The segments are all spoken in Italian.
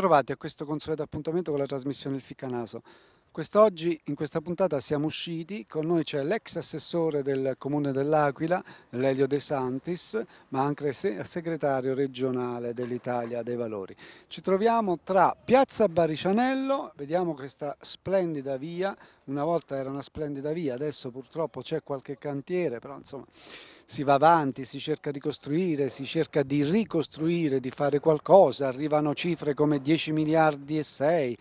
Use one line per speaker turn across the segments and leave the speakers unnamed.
Bentrovati a questo consueto appuntamento con la trasmissione Il Ficcanaso. Quest'oggi in questa puntata siamo usciti, con noi c'è l'ex assessore del comune dell'Aquila, Lelio De Santis, ma anche se segretario regionale dell'Italia dei Valori. Ci troviamo tra Piazza Baricianello, vediamo questa splendida via, una volta era una splendida via, adesso purtroppo c'è qualche cantiere, però insomma si va avanti, si cerca di costruire, si cerca di ricostruire, di fare qualcosa, arrivano cifre come 10 miliardi e 6,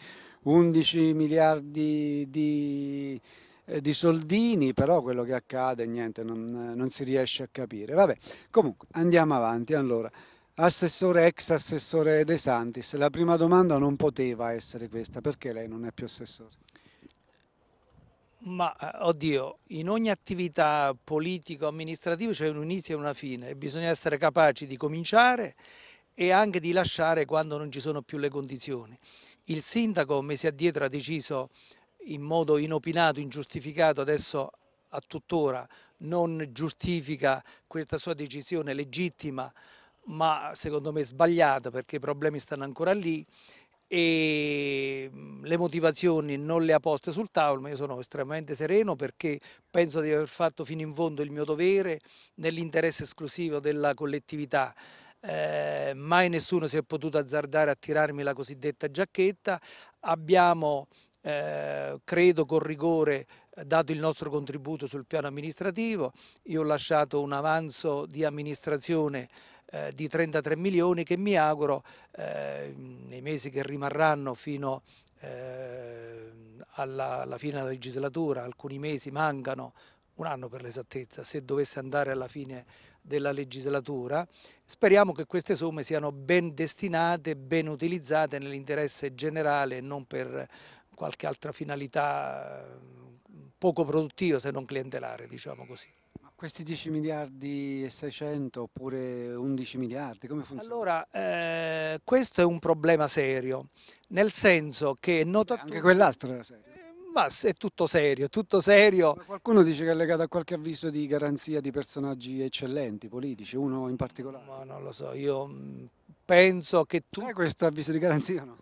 11 miliardi di, eh, di soldini, però quello che accade niente, non, non si riesce a capire. Vabbè, comunque andiamo avanti allora. Assessore, ex assessore De Santis, la prima domanda non poteva essere questa, perché lei non è più assessore?
Ma eh, oddio, in ogni attività politico-amministrativa c'è un inizio e una fine, bisogna essere capaci di cominciare e anche di lasciare quando non ci sono più le condizioni. Il sindaco mesi addietro ha deciso in modo inopinato, ingiustificato, adesso a tuttora non giustifica questa sua decisione legittima ma secondo me sbagliata perché i problemi stanno ancora lì e mhmm, le motivazioni non le ha poste sul tavolo, ma io sono estremamente sereno perché penso di aver fatto fino in fondo il mio dovere nell'interesse esclusivo della collettività. Eh, mai nessuno si è potuto azzardare a tirarmi la cosiddetta giacchetta, abbiamo eh, credo con rigore dato il nostro contributo sul piano amministrativo, io ho lasciato un avanzo di amministrazione eh, di 33 milioni che mi auguro eh, nei mesi che rimarranno fino eh, alla, alla fine della legislatura, alcuni mesi mancano, un anno per l'esattezza, se dovesse andare alla fine della legislatura. Speriamo che queste somme siano ben destinate, ben utilizzate nell'interesse generale e non per qualche altra finalità eh, poco produttiva se non clientelare, diciamo così.
Questi 10 miliardi e 600 oppure 11 miliardi, come funziona?
Allora, eh, questo è un problema serio, nel senso che è noto... Beh, anche quell'altro era serio. Eh, ma è tutto serio, tutto serio. Ma qualcuno dice che è legato a qualche
avviso di garanzia di personaggi eccellenti, politici, uno in particolare. Ma non lo so,
io mm, penso che tu... C'è questo avviso di garanzia o no?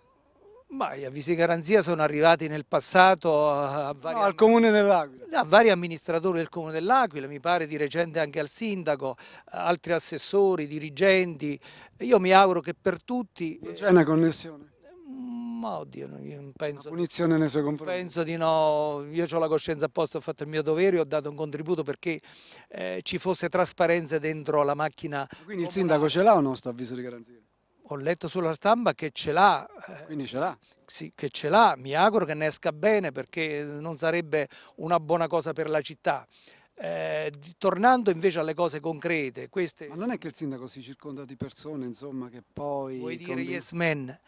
Ma gli avvisi di garanzia sono arrivati nel passato a vari, no, al Comune dell'Aquila. a vari amministratori del Comune dell'Aquila, mi pare di recente anche al Sindaco, altri assessori, dirigenti. Io mi auguro che per tutti... Non c'è una connessione? Mm, ma oddio, penso... punizione nei suoi confronti? Penso di no, io ho la coscienza a posto, ho fatto il mio dovere, ho dato un contributo perché eh, ci fosse trasparenza dentro la macchina... Quindi comunale.
il Sindaco ce l'ha o no sta avviso di
garanzia? ho letto sulla stampa che ce l'ha. Eh, Quindi ce l'ha. Sì, che ce l'ha. Mi auguro che ne esca bene perché non sarebbe una buona cosa per la città. Eh, tornando invece alle cose concrete, queste... Ma non è che il sindaco si circonda di persone, insomma, che poi... Vuoi dire conviene... yes man?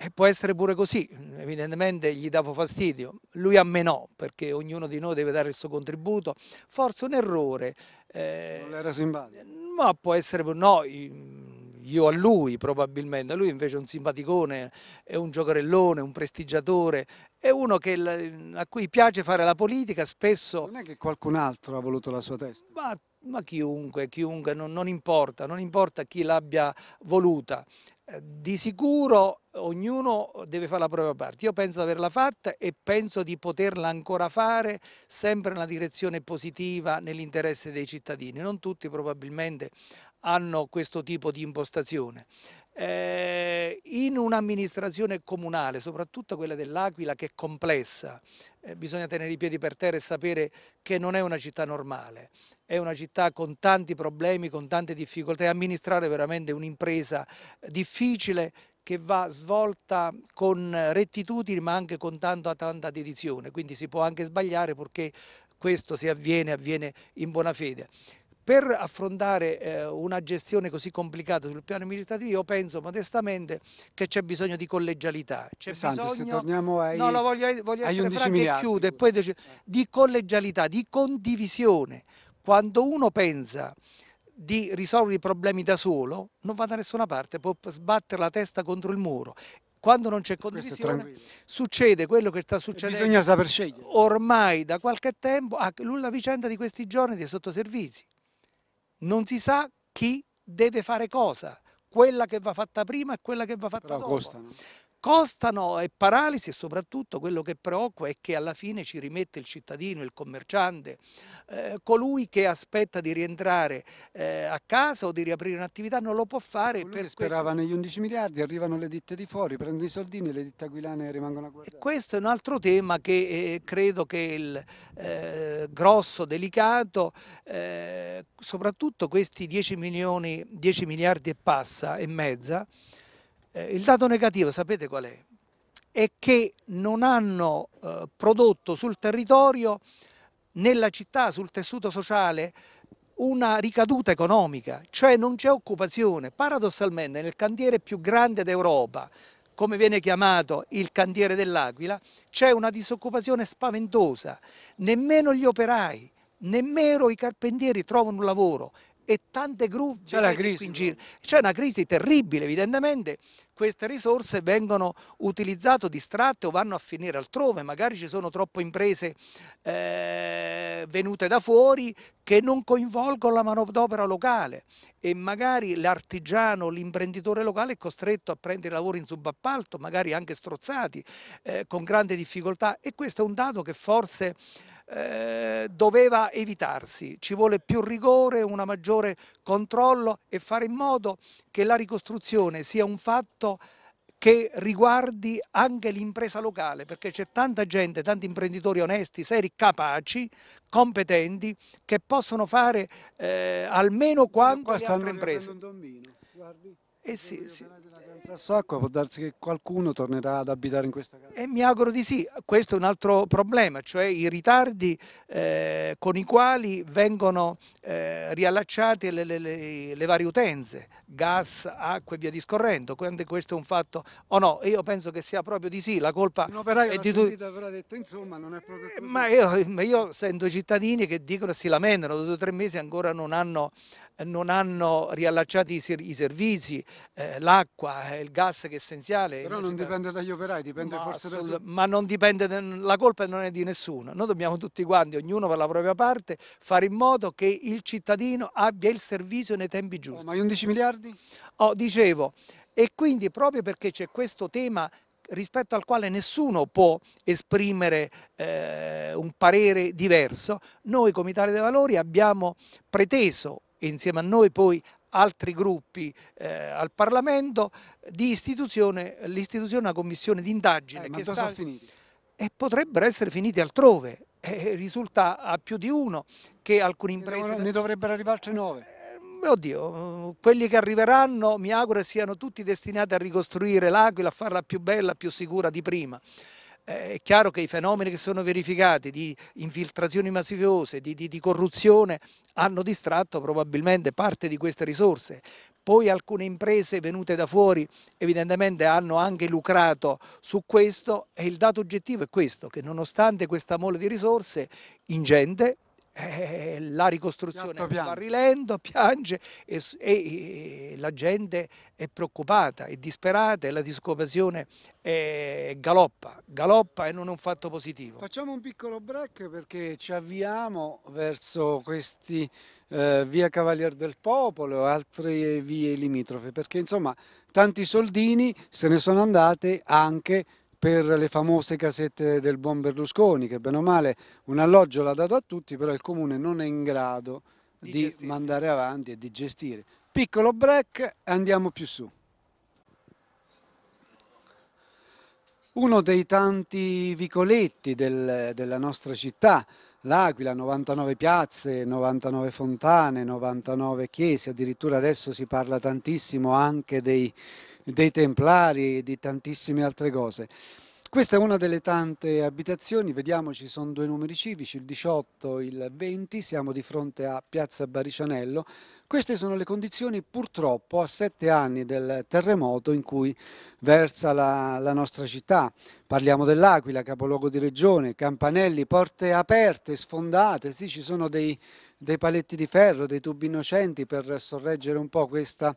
E può essere pure così, evidentemente gli davo fastidio, lui a me no, perché ognuno di noi deve dare il suo contributo, forse un errore. Eh... Non era simpatico? Ma può essere... No, mm, io a lui probabilmente, lui invece è un simpaticone, è un giocherellone, un prestigiatore, è uno che, a cui piace fare la politica spesso... Non è
che qualcun altro ha voluto la sua
testa? Ma, ma chiunque, chiunque non, non importa, non importa chi l'abbia voluta, eh, di sicuro ognuno deve fare la propria parte. Io penso di averla fatta e penso di poterla ancora fare sempre nella direzione positiva nell'interesse dei cittadini. Non tutti probabilmente hanno questo tipo di impostazione. Eh, in un'amministrazione comunale, soprattutto quella dell'Aquila, che è complessa, eh, bisogna tenere i piedi per terra e sapere che non è una città normale, è una città con tanti problemi, con tante difficoltà e amministrare veramente un'impresa eh, difficile che va svolta con rettitudine ma anche con tanta, tanta dedizione, quindi si può anche sbagliare purché questo se avviene, avviene in buona fede per affrontare eh, una gestione così complicata sul piano amministrativo io penso modestamente che c'è bisogno di collegialità. C'è bisogno... se torniamo ai, no, voglio, voglio agli 11 franco, miliardi. Chiudo, poi dice, di collegialità, di condivisione. Quando uno pensa di risolvere i problemi da solo, non va da nessuna parte, può sbattere la testa contro il muro quando non c'è condivisione succede quello che sta succedendo. bisogna saper scegliere. Ormai da qualche tempo, ah, la vicenda di questi giorni dei sottoservizi non si sa chi deve fare cosa, quella che va fatta prima e quella che va fatta Però dopo. Costano costano e paralisi e soprattutto quello che preoccupa è che alla fine ci rimette il cittadino, il commerciante, eh, colui che aspetta di rientrare eh, a casa o di riaprire un'attività non lo può fare. Lui sperava questo...
negli 11 miliardi, arrivano le ditte di fuori, prendono i soldini e le ditte aquilane rimangono a guardare. E questo è un
altro tema che eh, credo che il eh, grosso, delicato, eh, soprattutto questi 10, milioni, 10 miliardi e passa e mezza, eh, il dato negativo, sapete qual è? È che non hanno eh, prodotto sul territorio, nella città, sul tessuto sociale, una ricaduta economica, cioè non c'è occupazione. Paradossalmente nel cantiere più grande d'Europa, come viene chiamato il cantiere dell'Aquila, c'è una disoccupazione spaventosa. Nemmeno gli operai, nemmeno i carpentieri trovano un lavoro e tante gru in giro. C'è una crisi terribile evidentemente, queste risorse vengono utilizzate, distratte o vanno a finire altrove, magari ci sono troppe imprese eh, venute da fuori che non coinvolgono la manodopera locale e magari l'artigiano, l'imprenditore locale è costretto a prendere lavori in subappalto, magari anche strozzati, eh, con grande difficoltà e questo è un dato che forse eh, doveva evitarsi. Ci vuole più rigore, un maggiore controllo e fare in modo che la ricostruzione sia un fatto che riguardi anche l'impresa locale, perché c'è tanta gente, tanti imprenditori onesti, seri, capaci, competenti, che possono fare eh, almeno quanto le altre imprese. Eh
sì, sì in Sassacqua può darsi che qualcuno tornerà ad abitare in questa casa?
E mi auguro di sì, questo è un altro problema, cioè i ritardi eh, con i quali vengono eh, riallacciate le, le, le, le, varie utenze, gas, acqua e via discorrendo, quindi questo è un fatto o oh no, io penso che sia proprio di sì, la colpa è di tutti.
avrà detto insomma non è proprio eh, così. Ma io,
ma io sento i cittadini che dicono si lamentano, dopo tre mesi ancora non hanno, non hanno riallacciati i servizi, eh, l'acqua, il gas che è essenziale. Però non dipende dagli operai, dipende ma forse da... Ma non dipende, la colpa non è di nessuno. Noi dobbiamo tutti quanti, ognuno per la propria parte, fare in modo che il cittadino abbia il servizio nei tempi oh, giusti. Oh, ma gli 11 miliardi? Oh, dicevo, e quindi proprio perché c'è questo tema rispetto al quale nessuno può esprimere eh, un parere diverso, noi come Italia dei Valori abbiamo preteso insieme a noi poi altri gruppi eh, al Parlamento di istituzione, l'istituzione di una commissione d'indagine. Eh, ma che sta... sono finiti? E potrebbero essere finiti altrove. Eh, risulta a più di uno che alcune imprese... Ne dovrebbero arrivare altre nove eh, oddio, quelli che arriveranno mi auguro siano tutti destinati a ricostruire l'Aquila, a farla più bella, più sicura di prima. Eh, è chiaro che i fenomeni che sono verificati di infiltrazioni mafiose, di, di, di corruzione, hanno distratto probabilmente parte di queste risorse. Poi alcune imprese venute da fuori evidentemente hanno anche lucrato su questo e il dato oggettivo è questo, che nonostante questa mole di risorse ingente, eh, la ricostruzione va rilento, piange e, e, e, la gente è preoccupata, è disperata e la disoccupazione è, galoppa, galoppa e non è un fatto positivo. Facciamo un piccolo break
perché ci avviamo verso questi eh, via Cavalier del Popolo e altre vie limitrofe perché insomma tanti soldini se ne sono andate anche per le famose casette del buon Berlusconi, che bene o male un alloggio l'ha dato a tutti, però il Comune non è in grado di, di mandare avanti e di gestire. Piccolo break, andiamo più su. Uno dei tanti vicoletti del, della nostra città, l'Aquila, 99 piazze, 99 fontane, 99 chiese, addirittura adesso si parla tantissimo anche dei dei Templari e di tantissime altre cose. Questa è una delle tante abitazioni, vediamo ci sono due numeri civici, il 18 e il 20, siamo di fronte a Piazza Baricianello. Queste sono le condizioni purtroppo a sette anni del terremoto in cui versa la, la nostra città. Parliamo dell'Aquila, capoluogo di regione, campanelli, porte aperte, sfondate, sì ci sono dei, dei paletti di ferro, dei tubi innocenti per sorreggere un po' questa,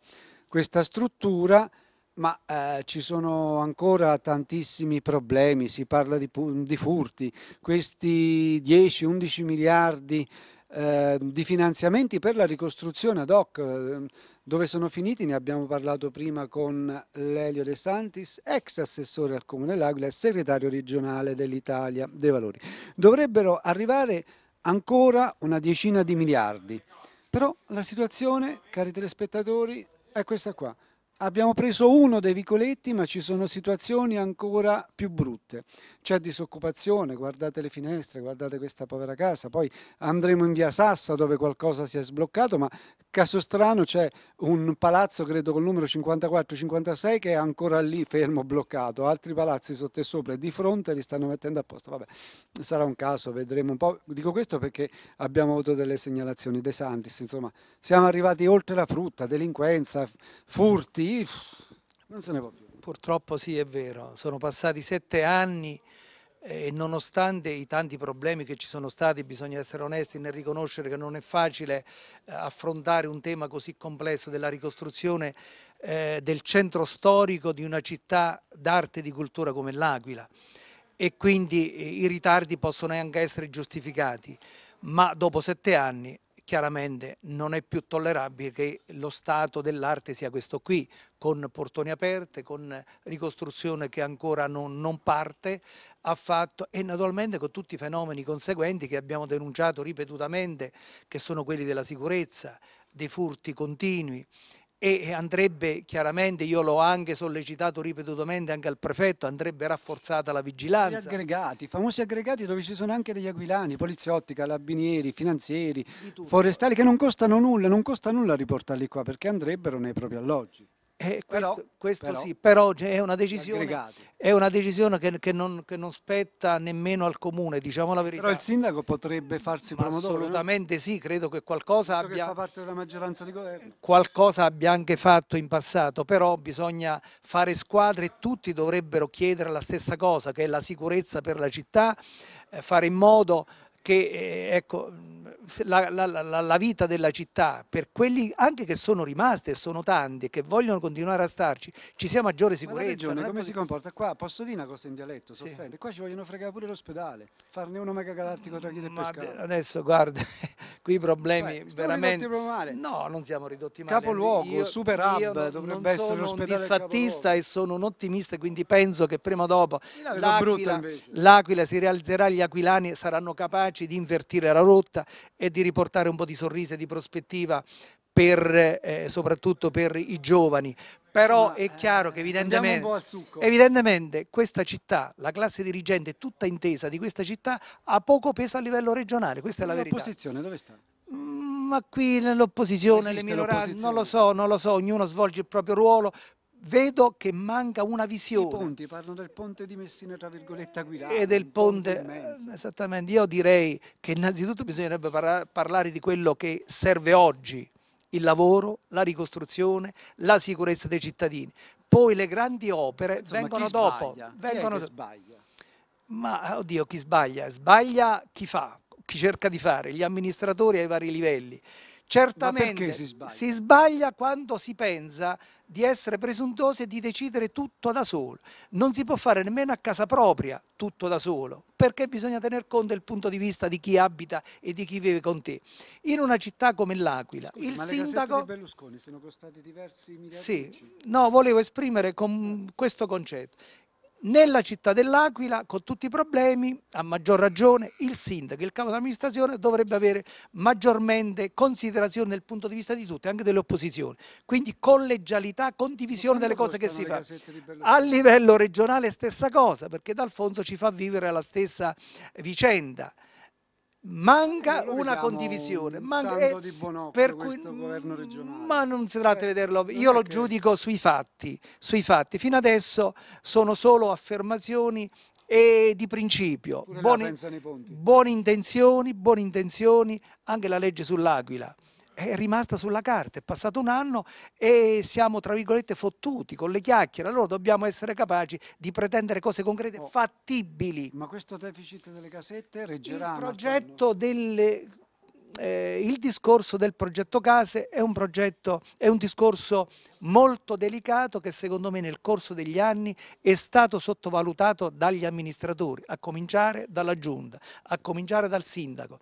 questa struttura ma eh, ci sono ancora tantissimi problemi, si parla di, di furti, questi 10-11 miliardi eh, di finanziamenti per la ricostruzione ad hoc, ehm, dove sono finiti ne abbiamo parlato prima con Lelio De Santis, ex assessore al Comune L'Aquila e segretario regionale dell'Italia dei Valori. Dovrebbero arrivare ancora una decina di miliardi, però la situazione, cari telespettatori, è questa qua. Abbiamo preso uno dei vicoletti, ma ci sono situazioni ancora più brutte. C'è disoccupazione, guardate le finestre, guardate questa povera casa, poi andremo in via Sassa dove qualcosa si è sbloccato, ma caso strano c'è un palazzo, credo col numero 54-56, che è ancora lì fermo, bloccato, altri palazzi sotto e sopra e di fronte li stanno mettendo a posto. Vabbè, sarà un caso, vedremo un po'. Dico questo perché abbiamo avuto delle segnalazioni, De Santis, insomma, siamo arrivati oltre la frutta, delinquenza, furti,
non se ne può più. Purtroppo sì, è vero. Sono passati sette anni eh, e nonostante i tanti problemi che ci sono stati, bisogna essere onesti nel riconoscere che non è facile eh, affrontare un tema così complesso della ricostruzione eh, del centro storico di una città d'arte e di cultura come l'Aquila e quindi i ritardi possono anche essere giustificati, ma dopo sette anni chiaramente non è più tollerabile che lo stato dell'arte sia questo qui, con portoni aperti, con ricostruzione che ancora non, non parte affatto e naturalmente con tutti i fenomeni conseguenti che abbiamo denunciato ripetutamente, che sono quelli della sicurezza, dei furti continui, e andrebbe chiaramente, io l'ho anche sollecitato ripetutamente anche al prefetto, andrebbe rafforzata la vigilanza. Gli aggregati,
i famosi aggregati dove ci sono anche degli aquilani, poliziotti, carabinieri, finanzieri, forestali che non costano nulla, non costa nulla riportarli qua perché andrebbero nei propri alloggi. Eh, questo, però,
questo però, sì, però cioè, è una decisione, è una decisione che, che, non, che, non, spetta nemmeno al comune, diciamo la verità. Però il sindaco potrebbe farsi promotore? Assolutamente no? sì, credo che qualcosa credo abbia... Che fa parte della maggioranza di governo. Eh, qualcosa abbia anche fatto in passato, però bisogna fare squadre e tutti dovrebbero chiedere la stessa cosa, che è la sicurezza per la città, eh, fare in modo che... Eh, ecco, la, la, la, vita della città, per quelli anche che sono rimasti e sono tanti e che vogliono continuare a starci, ci sia maggiore sicurezza. Ma regione, come si
comporta? Qua posso dire una cosa in dialetto, sì. soffende. Qua ci vogliono fregare
pure l'ospedale,
farne uno mega galattico tra chi e mm, pescare.
Adesso guarda, qui i problemi Beh, veramente... Male. No, non siamo ridotti male. Capoluogo, io, super hub, dovrebbe essere l'ospedale. Sono un disfattista e sono un ottimista, quindi penso che prima o dopo l'Aquila si rialzerà, gli aquilani saranno capaci di invertire la rotta e di riportare un po' di sorriso e di prospettiva per, eh, soprattutto per i giovani. Però Ma, è eh, chiaro che evidentemente, evidentemente, questa città, la classe dirigente tutta intesa di questa città ha poco peso a livello regionale, questa è la verità. L'opposizione dove sta? Mm, ma qui nell'opposizione, le minoranze, non lo so, non lo so, ognuno svolge il proprio ruolo, vedo che manca una visione. I ponti,
parlo del ponte di Messina tra virgolette Aquilano. E del ponte, ponte eh,
esattamente, io direi che innanzitutto bisognerebbe parlare di quello che serve oggi, il lavoro, la ricostruzione, la sicurezza dei cittadini. Poi le grandi opere Insomma, vengono dopo. Vengono chi sbaglia? Ma oddio, chi sbaglia? Sbaglia chi fa, chi cerca di fare, gli amministratori ai vari livelli. Certamente si sbaglia? si sbaglia? quando si pensa di essere presuntuosi e di decidere tutto da solo. Non si può fare nemmeno a casa propria tutto da solo, perché bisogna tener conto del punto di vista di chi abita e di chi vive con te. In una città come l'Aquila, il ma sindaco... Ma
Berlusconi sono costati diversi miliardi
sì, no, volevo esprimere questo concetto. Nella città dell'Aquila, con tutti i problemi, a maggior ragione, il sindaco, il capo d'amministrazione dovrebbe avere maggiormente considerazione dal punto di vista di tutti, anche delle opposizioni. Quindi collegialità, condivisione delle cose che si fa. A livello regionale stessa cosa, perché D'Alfonso ci fa vivere la stessa vicenda manca una condivisione. Manca, eh, per cui, Ma non si tratta eh, di vederlo, io lo che... giudico sui fatti, sui fatti. Fino adesso sono solo affermazioni e di principio, buone, buone intenzioni, buone intenzioni, anche la legge sull'Aquila è rimasta sulla carta, è passato un anno e siamo tra virgolette fottuti con le chiacchiere, allora dobbiamo essere capaci di pretendere cose concrete, oh. fattibili. Ma questo deficit delle casette reggerà? Il progetto delle... Eh, il discorso del progetto case è un, progetto, è un discorso molto delicato che secondo me nel corso degli anni è stato sottovalutato dagli amministratori, a cominciare dalla giunta, a cominciare dal sindaco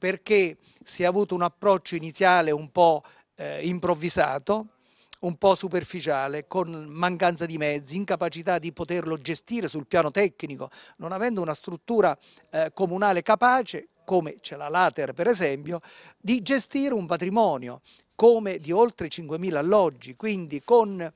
perché si è avuto un approccio iniziale un po' eh, improvvisato, un po' superficiale, con mancanza di mezzi, incapacità di poterlo gestire sul piano tecnico, non avendo una struttura eh, comunale capace, come c'è la Later per esempio, di gestire un patrimonio come di oltre 5.000 alloggi, quindi con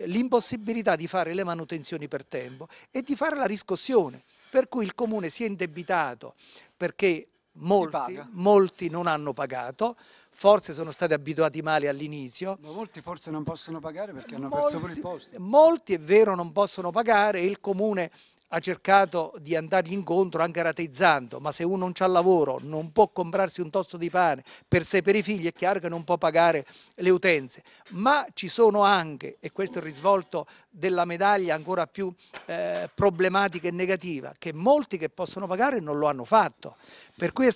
l'impossibilità di fare le manutenzioni per tempo e di fare la riscossione, per cui il comune si è indebitato perché Molti, molti, non hanno pagato, forse sono stati abituati male all'inizio.
Ma molti forse non possono pagare perché hanno molti, perso pure il
posto. Molti è vero non possono pagare e il comune ha cercato di andare incontro anche ratezzando, ma se uno non ha lavoro, non può comprarsi un tozzo di pane per sé e per i figli, è chiaro che non può pagare le utenze. Ma ci sono anche, e questo è il risvolto della medaglia ancora più eh, problematica e negativa, che molti che possono pagare non lo hanno fatto. Per cui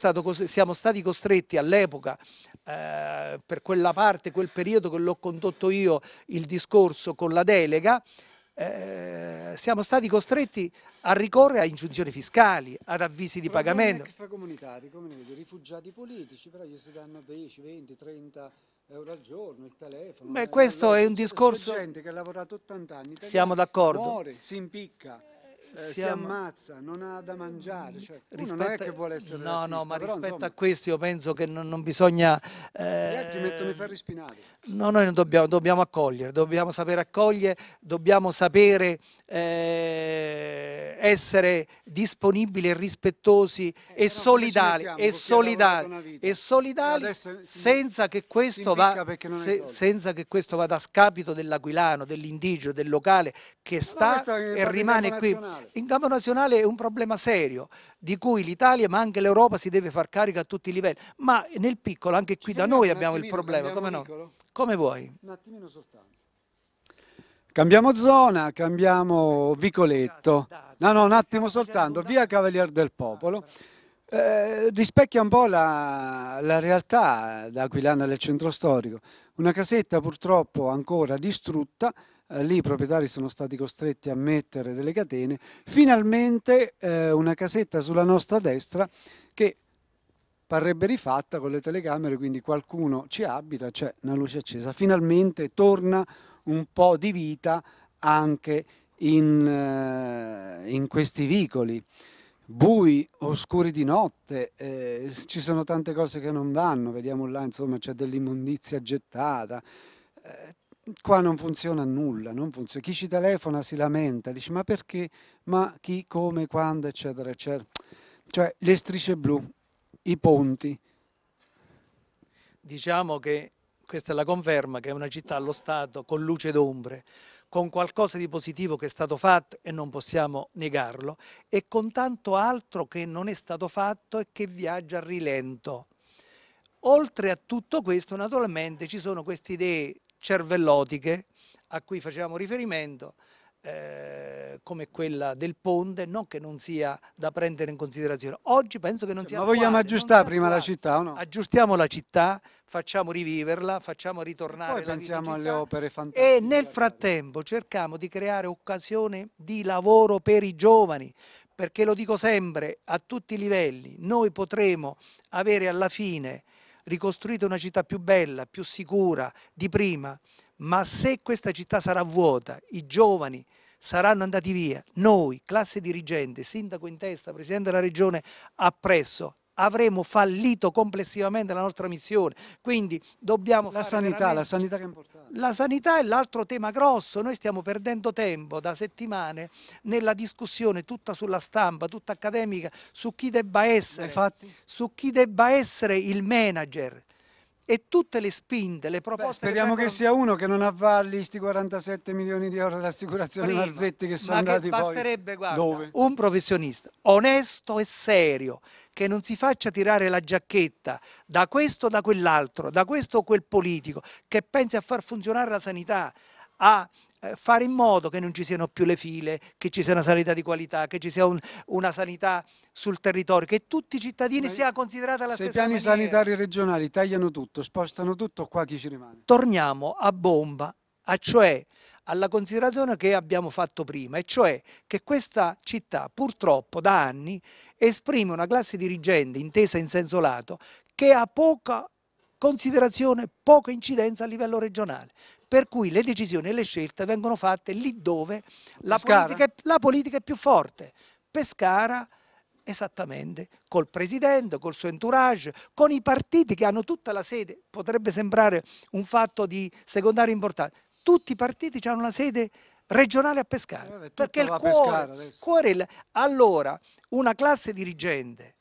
siamo stati costretti all'epoca, eh, per quella parte, quel periodo che l'ho condotto io, il discorso con la delega, eh, siamo stati costretti a ricorrere a ingiunzioni fiscali, ad avvisi di Problemi pagamento.
extracomunitari, come vedi, rifugiati politici, però gli si danno 10, 20, 30 euro al giorno, il telefono. Beh, questo eh, è un discorso... C'è gente che ha lavorato 80 anni, siamo d'accordo. muore, si impicca. Eh, siamo... si ammazza, non ha da mangiare, cioè, rispetto... non è che vuole essere No, razzista, no, ma rispetto insomma... a
questo io penso che non, non bisogna... Eh... Gli altri eh, mettono i
ferri spinali.
No, noi non dobbiamo, dobbiamo accogliere, dobbiamo sapere accogliere, dobbiamo sapere eh, essere disponibili e rispettosi eh, e, solidali, e solidali, e solidali senza che, va, se, senza che questo vada a scapito dell'aquilano, dell'indigeno, del locale che sta allora, e rimane qui. In campo nazionale è un problema serio di cui l'Italia ma anche l'Europa si deve far carico a tutti i livelli, ma nel piccolo anche qui Ci da noi abbiamo il problema, come, no? come vuoi. Un attimino soltanto.
Cambiamo zona, cambiamo Vicoletto. No, no, un attimo soltanto, via Cavalier del Popolo. Ah, eh, rispecchia un po' la, la realtà d'aquilana del centro storico. Una casetta purtroppo ancora distrutta, eh, lì i proprietari sono stati costretti a mettere delle catene, finalmente eh, una casetta sulla nostra destra che parrebbe rifatta con le telecamere, quindi qualcuno ci abita, c'è una luce accesa. Finalmente torna un po' di vita anche in, eh, in questi vicoli bui, oscuri di notte, eh, ci sono tante cose che non vanno, vediamo là, insomma c'è dell'immondizia gettata, eh, qua non funziona nulla, non funziona. chi ci telefona si lamenta, dice ma perché, ma chi, come, quando, eccetera, eccetera. Cioè le strisce blu, i ponti.
Diciamo che questa è la conferma che è una città allo Stato con luce ed ombre, con qualcosa di positivo che è stato fatto e non possiamo negarlo e con tanto altro che non è stato fatto e che viaggia a rilento. Oltre a tutto questo naturalmente ci sono queste idee cervellotiche a cui facevamo riferimento, eh, come quella del ponte, non che non sia da prendere in considerazione. Oggi penso che non cioè, sia... Ma vogliamo attuale, aggiustare prima attuale. la città o no? Aggiustiamo la città, facciamo riviverla, facciamo ritornare... Poi pensiamo alle opere fantastiche. E nel frattempo cerchiamo di creare occasione di lavoro per i giovani, perché lo dico sempre, a tutti i livelli, noi potremo avere alla fine ricostruite una città più bella, più sicura di prima, ma se questa città sarà vuota, i giovani saranno andati via, noi, classe dirigente, sindaco in testa, presidente della regione, appresso, avremo fallito complessivamente la nostra missione. Quindi dobbiamo la sanità, la sanità che è importante. La sanità è l'altro tema grosso, noi stiamo perdendo tempo da settimane nella discussione tutta sulla stampa, tutta accademica, su chi debba essere, su chi debba essere il manager e tutte le spinte, le proposte... Beh, speriamo che, vengono... che, sia uno che non avvalli questi 47 milioni
di euro dell'assicurazione Marzetti che sono andati che basterebbe, poi... Guarda,
un professionista onesto e serio, che non si faccia tirare la giacchetta da questo o da quell'altro, da questo o quel politico, che pensi a far funzionare la sanità, a eh, fare in modo che non ci siano più le file, che ci sia una sanità di qualità, che ci sia un, una sanità sul territorio, che tutti i cittadini siano considerati alla la se stessa Se i piani sanitari
regionali tagliano tutto,
spostano tutto, qua chi ci rimane? Torniamo a bomba, a cioè alla considerazione che abbiamo fatto prima, e cioè che questa città purtroppo da anni esprime una classe dirigente intesa in senso lato che ha poca considerazione, poca incidenza a livello regionale, per cui le decisioni e le scelte vengono fatte lì dove la, politica è, la politica è più forte. Pescara esattamente col presidente, col suo entourage, con i partiti che hanno tutta la sede, potrebbe sembrare un fatto di secondaria importanza, tutti i partiti hanno una sede regionale a Pescara, eh, perché il cuore, pescara cuore, allora una classe dirigente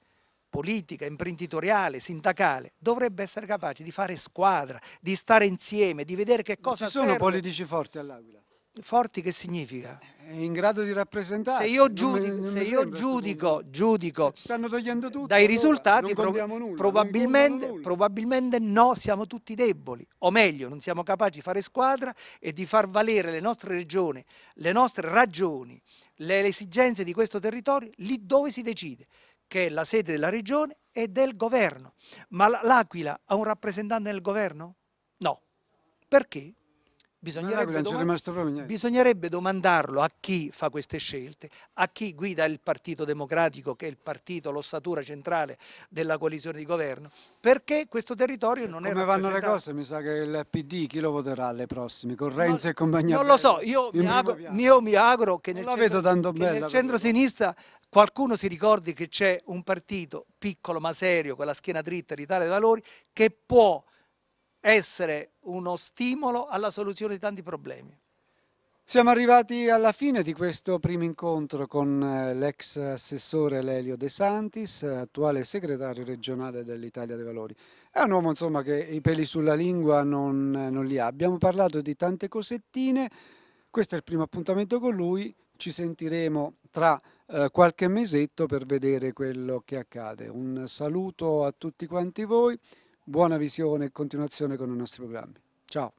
politica, imprenditoriale, sindacale, dovrebbe essere capace di fare squadra, di stare insieme, di vedere che cosa ci sono serve. politici forti all'Aquila. Forti che significa? È in grado di rappresentare. Se io giudico, non mi, non se io giudico, giudico tutto, dai risultati, allora, nulla, probabilmente, probabilmente no, siamo tutti deboli. O meglio, non siamo capaci di fare squadra e di far valere le nostre regioni, le nostre ragioni, le, le esigenze di questo territorio lì dove si decide che è la sede della regione e del governo. Ma l'Aquila ha un rappresentante nel governo? No. Perché? Bisognerebbe, domand- bisognerebbe, domandarlo a chi fa queste scelte, a chi guida il Partito Democratico, che è il partito, l'ossatura centrale della coalizione di governo, perché questo territorio non
Come è rappresentato. Come vanno le cose? Mi sa che il PD chi lo voterà alle prossime, con no, e compagnia. Non lo so, io, mi auguro,
io mi auguro, che nel, centro, che nel centro-sinistra qualcuno si ricordi che c'è un partito piccolo ma serio, con la schiena dritta di tale valori, che può essere uno stimolo alla soluzione di tanti problemi.
Siamo arrivati alla fine di questo primo incontro con eh, l'ex assessore Lelio De Santis, attuale segretario regionale dell'Italia dei Valori. È un uomo insomma, che i peli sulla lingua non, non li ha. Abbiamo parlato di tante cosettine, questo è il primo appuntamento con lui, ci sentiremo tra eh, qualche mesetto per vedere quello che accade. Un saluto a tutti quanti voi buona visione e continuazione con i nostri programmi. Ciao.